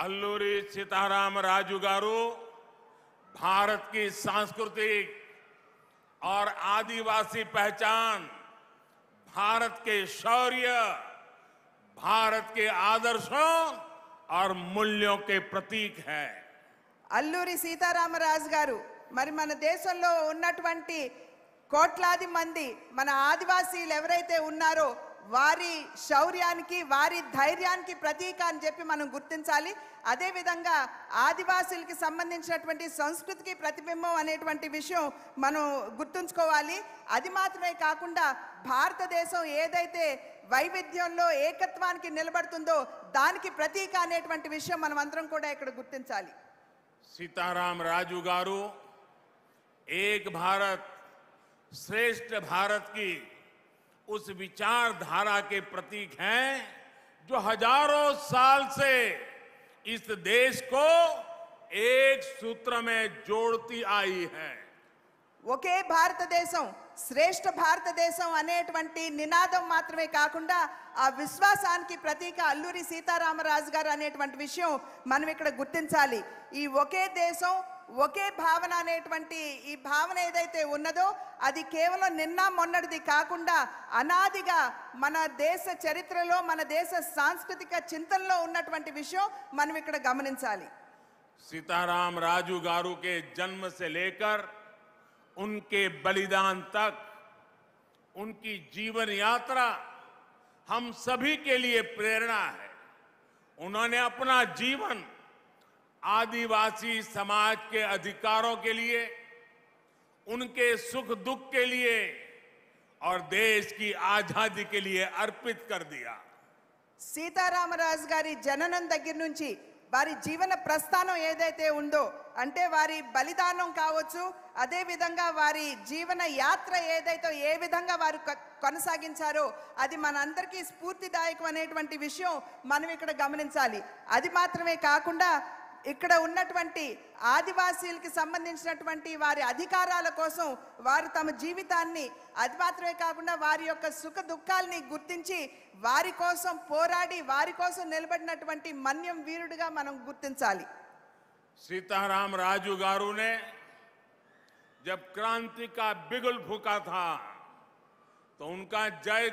अल्लूरी सीताराम राजू गारू भारत की सांस्कृतिक और आदिवासी पहचान भारत के शौर्य भारत के आदर्शों और मूल्यों के प्रतीक है అల్లూరి సీతారామరాజు मरी मन देश में ఉన్నటువంటి కోట్లాది మంది मन आदिवासी ఎవరైతే ఉన్నారో వారి శౌర్యానికి వారి ధైర్యానికి ప్రతీక అని చెప్పి మనం గుర్తించాలి అదేవిధంగా ఆదివాసులకి సంబంధించినటువంటి సంస్కృతికి ప్రతిబింబం అనేటువంటి విషయం మనం గుర్తుంచుకోవాలి అది మాత్రమే కాకుండా భారతదేశం ఏదైతే వైవిధ్యంలో ఏకత్వానికి నిలబడుతుందో దానికి ప్రతీక అనేటువంటి విషయం మనం అందరం కూడా ఇక్కడ గుర్తించాలి సీతారాం రాజు గారు ఏక్ భారత్ శ్రేష్ఠ భారత్కి उस विचारधारा के प्रतीक हैं जो हजारों साल से इस देश को एक सूत्र में जोड़ती आई है श्रेष्ठ भारत देशों निनादे का विश्वासा की प्रतीक अल्लूरी सीतारामराजुगार अने विषय मनमे देश ఒకే భావన అనేటువంటి ఈ భావన ఏదైతే ఉన్నదో అది కేవలం నిన్న మొన్నటిది కాకుండా అనాదిగా మన దేశ చరిత్రలో మన దేశ సాంస్కృతిక చింతనలో ఉన్నటువంటి విషయం మనం ఇక్కడ గమనించాలి సీతారాం రాజు గారు కే జన్మ సే లేకర్ उनके बलिदान तक उनकी జీవన आदिवासी समाज के अधिकारों के लिए उनके सुख दुख के लिए और देश की आजादी के लिए अर्पित कर दिया సీతారామరాజు గారి జననం దగ్గర నుంచి వారి జీవన ప్రస్థానం ఏదైతే ఉందో అంటే వారి బలిదానం కావచ్చు అదే విధంగా వారి జీవన యాత్ర ఏదైతే ఏ విధంగా వారు కొనసాగించారో అది మనందరికీ స్ఫూర్తిదాయకం అనేటువంటి విషయం మనం ఇక్కడ గమనించాలి అది మాత్రమే కాకుండా ఇక్కడ ఉన్నటువంటి ఆదివాసీలకి సంబంధించినటువంటి వారి అధికారాల కోసం వారు తమ జీవితాన్ని అది మాత్రమే కాకుండా వారి యొక్క సుఖ దుఃఖాలని గుర్తించి వారి కోసం పోరాడి వారి కోసం నిలబడినటువంటి మన్యం వీరుడిగా మనం గుర్తించాలి సీతారాం రాజు గారునే జబ్ क्रांति బిగుల్ बिगुल फूका था तो उनका जय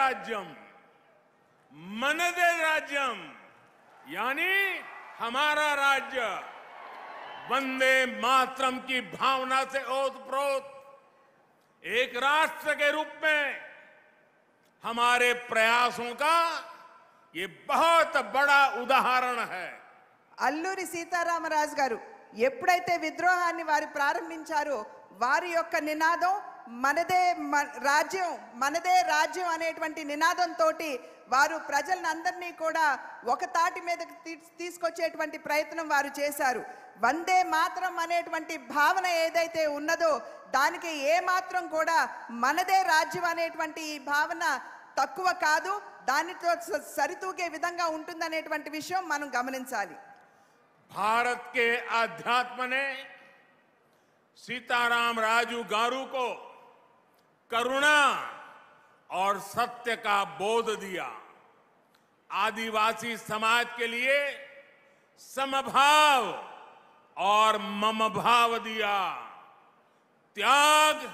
రాజ్యం था मनदे यानी हमारा राज्य वंदे मातरम की भावना से ओतप्रोत एक राष्ट्र के रूप में हमारे प्रयासों का ये बहुत बड़ा उदाहरण है अल्लूरी सीताराम గారు विद्रोहा वारी प्रारंभ ప్రారంభించారో వారి निनादों మనదే రాజ్యం మనదే రాజ్యం అనేటువంటి నినాదంతో వారు ప్రజలందరినీ కూడా ఒక తాటి మీదకి తీసుకొచ్చేటువంటి ప్రయత్నం వారు చేశారు వందే మాత్రం అనేటువంటి భావన ఏదైతే ఉన్నదో దానికి ఏమాత్రం కూడా మనదే రాజ్యం అనేటువంటి ఈ భావన తక్కువ కాదు దానితో సరితూకే విధంగా ఉంటుందనేటువంటి విషయం మనం గమనించాలి భారత్ కే ఆధ్యాత్మనే సీతారాం రాజు గారు కో करुणा और सत्य का बोध दिया आदिवासी समाज के लिए समभाव और ममभाव दिया त्याग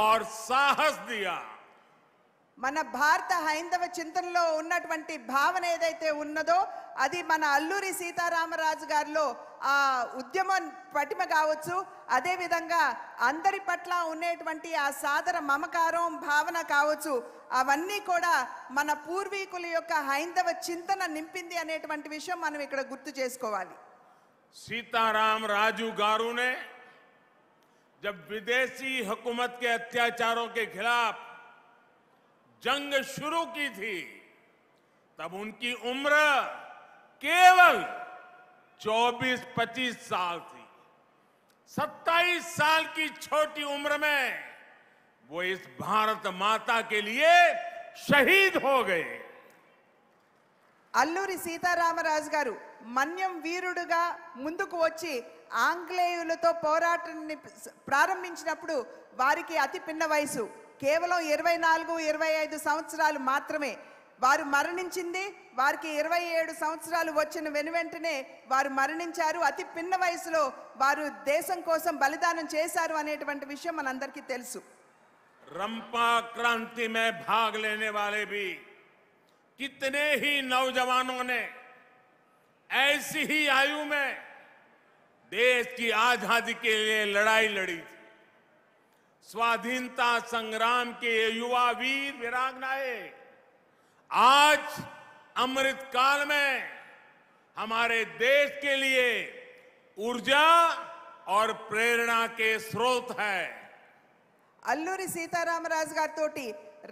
और साहस दिया మన భారత హైందవ చింతనలో ఉన్నటువంటి భావన ఏదైతే ఉన్నదో అది మన అల్లూరి సీతారామరాజు గారిలో ఆ ఉద్యమం పటిమ కావచ్చు అదేవిధంగా అందరి పట్ల ఉండేటువంటి ఆ సాదర మమకారం భావన కావచ్చు అవన్నీ కూడా మన పూర్వీకుల యొక్క హైందవ చింతన నింపింది అనేటువంటి విషయం మనం ఇక్కడ గుర్తు చేసుకోవాలి సీతారామరాజు గారునే జబ్ విదేశీ హుకుమత్ కే అత్యాచారం ఖిలాఫ్ जंग शुरू की थी तब उनकी उम्र केवल 24-25 साल थी 27 साल की छोटी उम्र में वो इस भारत माता के लिए शहीद हो गए अल्लूरी सीतारामराज गु मन्यम वीर मुझक वी आंग्लेयुल तो पोराट प्रारंभ वारी की अति पिन्न वैसा కేవలం ఇరవై నాలుగు ఇరవై ఐదు సంవత్సరాలు మాత్రమే వారు మరణించింది వారికి ఇరవై ఏడు సంవత్సరాలు వచ్చిన వెనువెంటనే వారు మరణించారు అతి పిన్న వయసులో వారు దేశం కోసం బలిదానం చేశారు అనేటువంటి విషయం మనందరికీ తెలుసు రంపా క్రాంతి మే భాగ్ లేనే వాలే భీ కితనే హీ నౌజవానో నే ऐसी ही आयु स्वाधीनता संग्राम के ये युवा वीर विराग आज अमृत काल में हमारे देश के लिए ऊर्जा और प्रेरणा के स्रोत है अल्लूरी సీతారామరాజు గారితోటి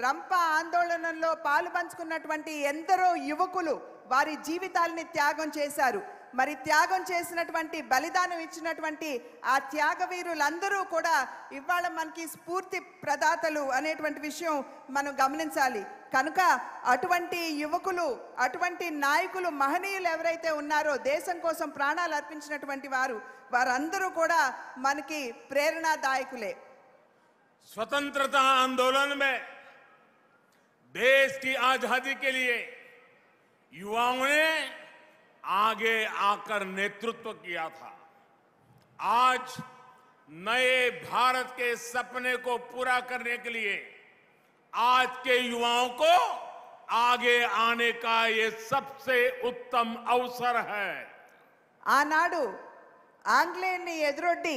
రంప ఆందోళనలో పాలు పంచుకున్నటువంటి ఎందరో యువకులు వారి జీవితాలని త్యాగం మరి త్యాగం చేసినటువంటి బలిదానం ఇచ్చినటువంటి ఆ త్యాగవీరులందరూ కూడా ఇవాళ మనకి స్ఫూర్తి ప్రదాతలు అనేటువంటి విషయం మనం గమనించాలి కనుక అటువంటి యువకులు అటువంటి నాయకులు మహనీయులు ఎవరైతే ఉన్నారో దేశం కోసం ప్రాణాలు అర్పించినటువంటి వారు వారందరూ కూడా మనకి ప్రేరణాదాయకులే స్వతంత్రత ఆందోళన దేశ देश की आजादी आगे आकर नेतृत्व किया था आज नए भारत के सपने को पूरा करने के लिए आज के युवाओं को आगे आने का ये सबसे उत्तम अवसर है आना ఆంగ్లేయుని ఎదురొడ్డి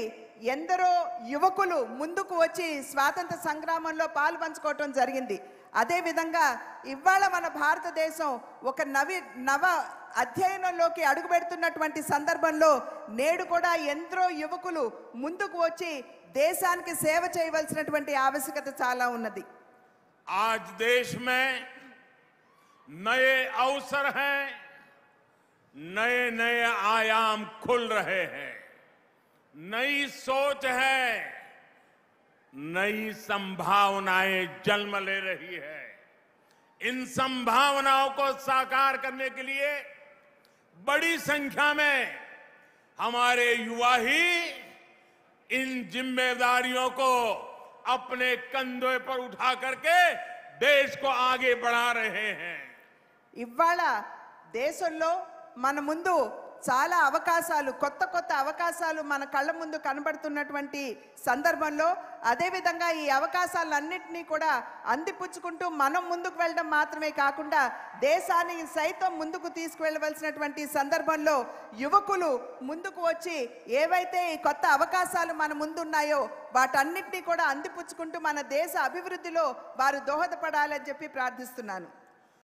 ఎందరో యువకులు ముందుకు వచ్చి స్వాతంత్ర సంగ్రామంలో పాల్పంచుకోవటం అదేవిధంగా ఇవాళ మన భారతదేశం ఒక నవి నవ అధ్యయనంలోకి అడుగుపెడుతున్నటువంటి సందర్భంలో నేడు కూడా ఎందరో యువకులు ముందుకు వచ్చి దేశానికి సేవ చేయవలసినటువంటి ఆవశ్యకత చాలా ఉన్నది ఆజ్ దేశ్ మే నయే హై నయ నయ ఆయామ్ ఖుల్ రహే హై సోచ్ హై नई संभावनाएं जन्म ले रही है इन संभावनाओं को साकार करने के लिए बड़ी संख्या में हमारे युवा ही इन जिम्मेदारियों को अपने कंधे पर उठा करके देश को आगे बढ़ा रहे हैं इवाला देश मन मुझे చాలా అవకాశాలు కొత్త కొత్త అవకాశాలు మన కళ్ళ ముందు కనబడుతున్నటువంటి సందర్భంలో అదేవిధంగా ఈ అవకాశాలన్నింటినీ కూడా అందిపుచ్చుకుంటూ మనం ముందుకు వెళ్ళడం మాత్రమే కాకుండా దేశాన్ని సైతం ముందుకు తీసుకువెళ్ళవలసినటువంటి సందర్భంలో యువకులు ముందుకు వచ్చి ఏవైతే ఈ కొత్త అవకాశాలు మన ముందున్నాయో వాటన్నిటినీ కూడా అందిపుచ్చుకుంటూ మన దేశ అభివృద్ధిలో వారు దోహదపడాలని చెప్పి ప్రార్థిస్తున్నాను